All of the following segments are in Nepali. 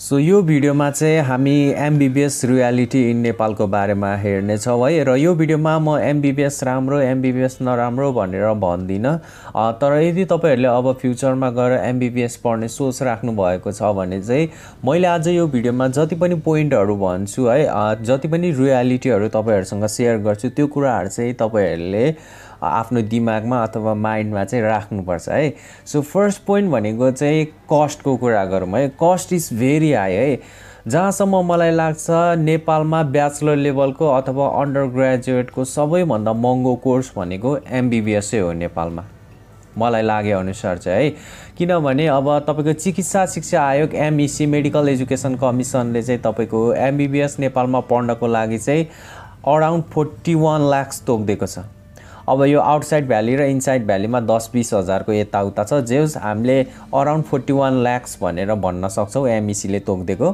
सो यो भिडियोमा चाहिँ हामी एमबिबिएस रियालिटी इन नेपालको बारेमा हेर्नेछौँ है र यो भिडियोमा म एमबिबिएस राम्रो एमबिबिएस नराम्रो भनेर भन्दिनँ तर यदि तपाईँहरूले अब फ्युचरमा गएर एमबिबिएस पढ्ने सोच राख्नुभएको छ भने चाहिँ मैले आज यो भिडियोमा जति पनि पोइन्टहरू भन्छु है जति पनि रियालिटीहरू तपाईँहरूसँग सेयर गर्छु त्यो कुराहरू चाहिँ तपाईँहरूले आफ्नो दिमागमा अथवा माइन्डमा चाहिँ राख्नुपर्छ है सो फर्स्ट पोइन्ट भनेको चाहिँ कस्टको कुरा गरौँ है कस्ट इज भेरी हाई है जहाँसम्म मलाई लाग्छ नेपालमा ब्याचलर लेभलको अथवा अन्डर ग्रेजुएटको सबैभन्दा महँगो कोर्स भनेको एमबिबिएसै हो नेपालमा मलाई लागे अनुसार चाहिँ है किनभने अब तपाईँको चिकित्सा शिक्षा आयोग एमइसी मेडिकल एजुकेसन कमिसनले चाहिँ तपाईँको एमबिबिएस नेपालमा पढ्नको लागि चाहिँ अराउन्ड फोर्टी वान लाक्स तोकिदिएको छ अब यो आउटसाइड भ्याली र इनसाइड भ्यालीमा दस बिस हजारको यताउता छ जे हामीले अराउन्ड फोर्टी वान ल्याक्स भनेर भन्न सक्छौँ एमइसीले e तोकिदिएको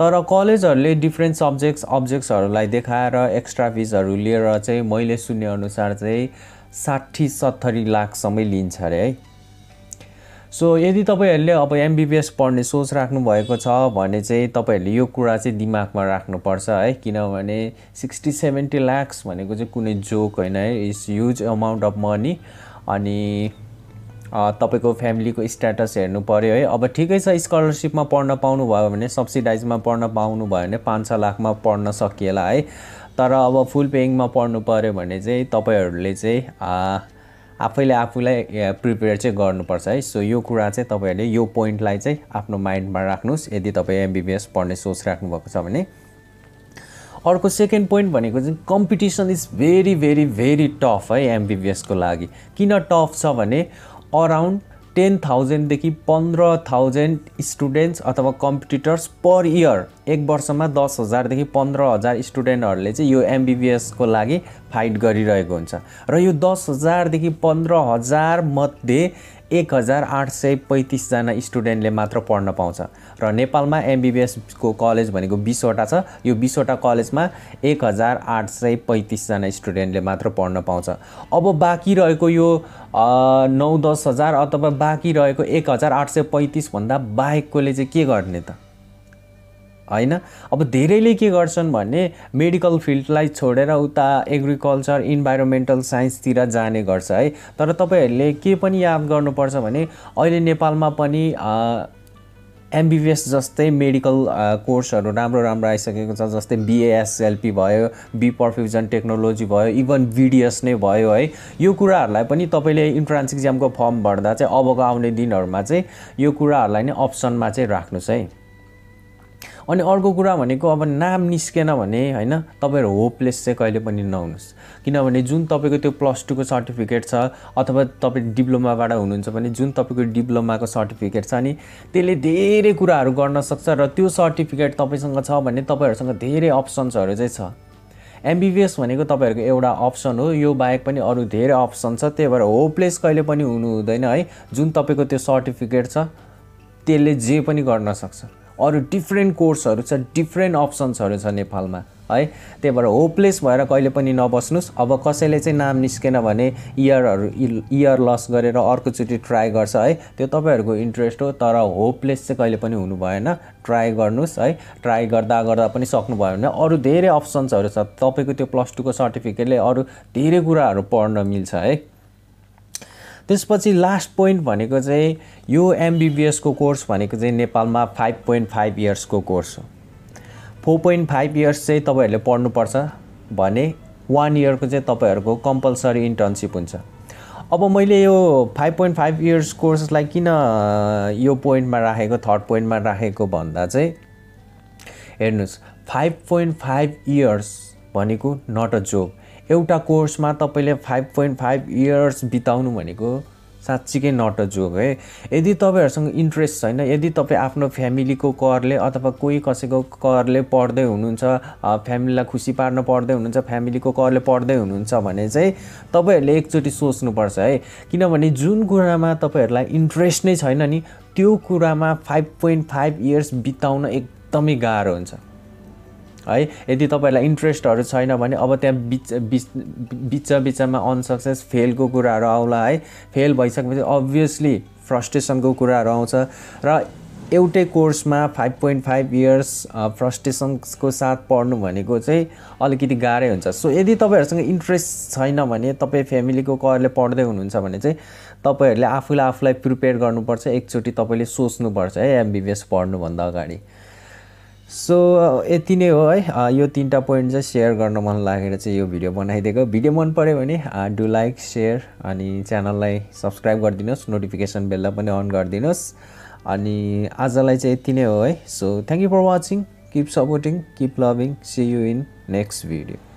तर कलेजहरूले डिफ्रेन्ट सब्जेक्ट्स अब्जेक्ट्सहरूलाई देखाएर एक्स्ट्रा फिसहरू लिएर चाहिँ मैले सुन्ने अनुसार चाहिँ साठी सत्तरी लाखसम्मै लिन्छ अरे है सो यदि तपाईँहरूले अब एमबिबिएस पढ्ने सोच राख्नुभएको छ भने चाहिँ तपाईँहरूले यो कुरा चाहिँ दिमागमा राख्नुपर्छ है किनभने सिक्सटी सेभेन्टी ल्याक्स भनेको चाहिँ कुनै जोक होइन है it's huge amount of money अनि तपाईँको फ्यामिलीको स्ट्याटस हेर्नु पऱ्यो है अब ठिकै छ स्कलरसिपमा पढ्न पाउनुभयो भने सब्सिडाइजमा पढ्न पाउनुभयो भने पाँच छ लाखमा पढ्न सकिएला है तर अब फुल पेइङमा पढ्नु पऱ्यो भने चाहिँ तपाईँहरूले चाहिँ आफैले आफूलाई प्रिपेयर चाहिँ गर्नुपर्छ है सो यो कुरा चाहिँ तपाईँहरूले यो पोइन्टलाई चाहिँ आफ्नो माइन्डमा राख्नुहोस् यदि तपाईँ एमबिबिएस पढ्ने सोच राख्नुभएको छ भने अर्को सेकेन्ड पोइन्ट भनेको चाहिँ competition is very very very tough है एमबिबिएसको लागि किन टफ छ भने अराउन्ड टेन थाउजन्डदेखि पन्ध्र थाउजन्ड स्टुडेन्ट्स अथवा कम्पिटिटर्स पर इयर एक वर्षमा दस हजारदेखि पन्ध्र हजार स्टुडेन्टहरूले चाहिँ यो एमबिबिएसको लागि फाइट गरिरहेको हुन्छ र यो दस हजारदेखि पन्ध्र हजारमध्ये एक हजार आठ सय पैँतिसजना स्टुडेन्टले मात्र पढ्न पाउँछ र नेपालमा एमबिबिएसको कलेज भनेको बिसवटा छ यो बिसवटा कलेजमा एक हजार आठ सय पैँतिसजना स्टुडेन्टले मात्र पढ्न पाउँछ अब बाँकी रहेको यो नौ दस हजार अथवा बाँकी रहेको एक हजार आठ सय पैँतिसभन्दा बाहेककोले चाहिँ के गर्ने त होइन अब धेरैले के गर्छन् भने मेडिकल फिल्डलाई छोडेर उता एग्रिकल्चर इन्भाइरोमेन्टल साइन्सतिर जाने गर्छ है तर तपाईँहरूले के पनि याद गर्नुपर्छ भने अहिले नेपालमा पनि एमबिबिएस जस्तै मेडिकल कोर्सहरू राम्रो राम्रो आइसकेको छ जस्तै बिएएसएलपी भयो बी पर्फ्युजन टेक्नोलोजी भयो इभन बिडिएस नै भयो है यो कुराहरूलाई पनि तपाईँले इन्ट्रान्स इक्जामको फर्म भर्दा चाहिँ अबको आउने दिनहरूमा चाहिँ यो कुराहरूलाई नै अप्सनमा चाहिँ राख्नुहोस् है अनि अर्को कुरा भनेको अब नाम निस्केन भने होइन तपाईँहरू होपलेस चाहिँ कहिले पनि नहुनुहोस् किनभने जुन तपाईँको त्यो प्लस टूको सर्टिफिकेट छ अथवा तपाईँ डिप्लोमाबाट हुनुहुन्छ भने जुन तपाईँको डिप्लोमाको सर्टिफिकेट छ अनि त्यसले धेरै कुराहरू गर्न सक्छ र त्यो सर्टिफिकेट तपाईँसँग छ भने तपाईँहरूसँग धेरै अप्सन्सहरू चाहिँ छ एमबिबिएस भनेको तपाईँहरूको एउटा अप्सन हो यो बाहेक पनि अरू धेरै अप्सन छ त्यही भएर होपलेस कहिले पनि हुनु हुँदैन है जुन तपाईँको त्यो सर्टिफिकेट छ त्यसले जे पनि गर्न सक्छ अरू डिफ्रेन्ट कोर्सहरू छ डिफ्रेन्ट अप्सन्सहरू छ नेपालमा है त्यही भएर होपलेस भएर कहिले पनि नबस्नुहोस् अब कसैले चाहिँ नाम निस्केन भने इयरहरू इयर लस गरेर अर्कोचोटि ट्राई गर्छ है त्यो तपाईँहरूको इन्ट्रेस्ट हो तर होपलेस चाहिँ कहिले पनि हुनु भएन ट्राई गर्नुहोस् है ट्राई गर्दा गर्दा पनि सक्नुभयो भने अरू धेरै अप्सन्सहरू छ तपाईँको त्यो प्लस टूको सर्टिफिकेटले अरू धेरै कुराहरू पढ्न मिल्छ है त्यसपछि लास्ट पोइन्ट भनेको चाहिँ यो एमबिबिएसको कोर्स भनेको चाहिँ नेपालमा फाइभ पोइन्ट फाइभ इयर्सको कोर्स हो फोर पोइन्ट फाइभ इयर्स चाहिँ तपाईँहरूले पढ्नुपर्छ भने वान इयरको चाहिँ तपाईँहरूको कम्पलसरी इन्टर्नसिप हुन्छ अब मैले यो फाइभ पोइन्ट फाइभ इयर्स कोर्सलाई किन यो पोइन्टमा राखेको थर्ड पोइन्टमा राखेको भन्दा चाहिँ हेर्नुहोस् फाइभ पोइन्ट फाइभ इयर्स भनेको नट अ जोब एउटा कोर्समा तपाईँले फाइभ पोइन्ट फाइभ इयर्स बिताउनु भनेको साँच्चीकै नट जोग है यदि तपाईँहरूसँग इन्ट्रेस्ट छैन यदि तपाईँ आफ्नो फ्यामिलीको करले अथवा कोही कसैको करले पढ्दै हुनुहुन्छ फ्यामिलीलाई खुसी पार्न पढ्दै हुनुहुन्छ फ्यामिलीको करले पढ्दै हुनुहुन्छ भने चाहिँ तपाईँहरूले एकचोटि सोच्नुपर्छ है किनभने जुन कुरामा तपाईँहरूलाई इन्ट्रेस्ट नै छैन नि त्यो कुरामा फाइभ पोइन्ट फाइभ इयर्स बिताउन एकदमै गाह्रो हुन्छ है यदि तपाईँहरूलाई इन्ट्रेस्टहरू छैन भने अब त्यहाँ बिच बिच बिच बिचमा अनसक्सेस फेलको कुराहरू आउला है फेल भइसकेपछि अभियसली फ्रस्ट्रेसनको कुराहरू आउँछ र एउटै कोर्समा फाइभ पोइन्ट फाइभ इयर्स फ्रस्ट्रेसन्सको साथ पढ्नु भनेको चाहिँ अलिकति गाह्रै हुन्छ सो यदि तपाईँहरूसँग इन्ट्रेस्ट छैन भने तपाईँ फेमिलीको करले पढ्दै हुनुहुन्छ भने चाहिँ तपाईँहरूले आफूलाई आफूलाई प्रिपेयर गर्नुपर्छ एकचोटि तपाईँले सोच्नुपर्छ है एमबिबिएस पढ्नुभन्दा अगाडि सो uh, यति नै हो है uh, यो तिनवटा पोइन्ट चाहिँ सेयर गर्न मन लागेर चाहिँ यो भिडियो बनाइदिएको भिडियो मन पऱ्यो भने डु लाइक सेयर अनि च्यानललाई सब्सक्राइब गरिदिनुहोस् नोटिफिकेसन बेललाई पनि अन गरिदिनुहोस् अनि आजलाई चाहिँ यति नै हो है so thank you for watching keep supporting keep loving see you in next video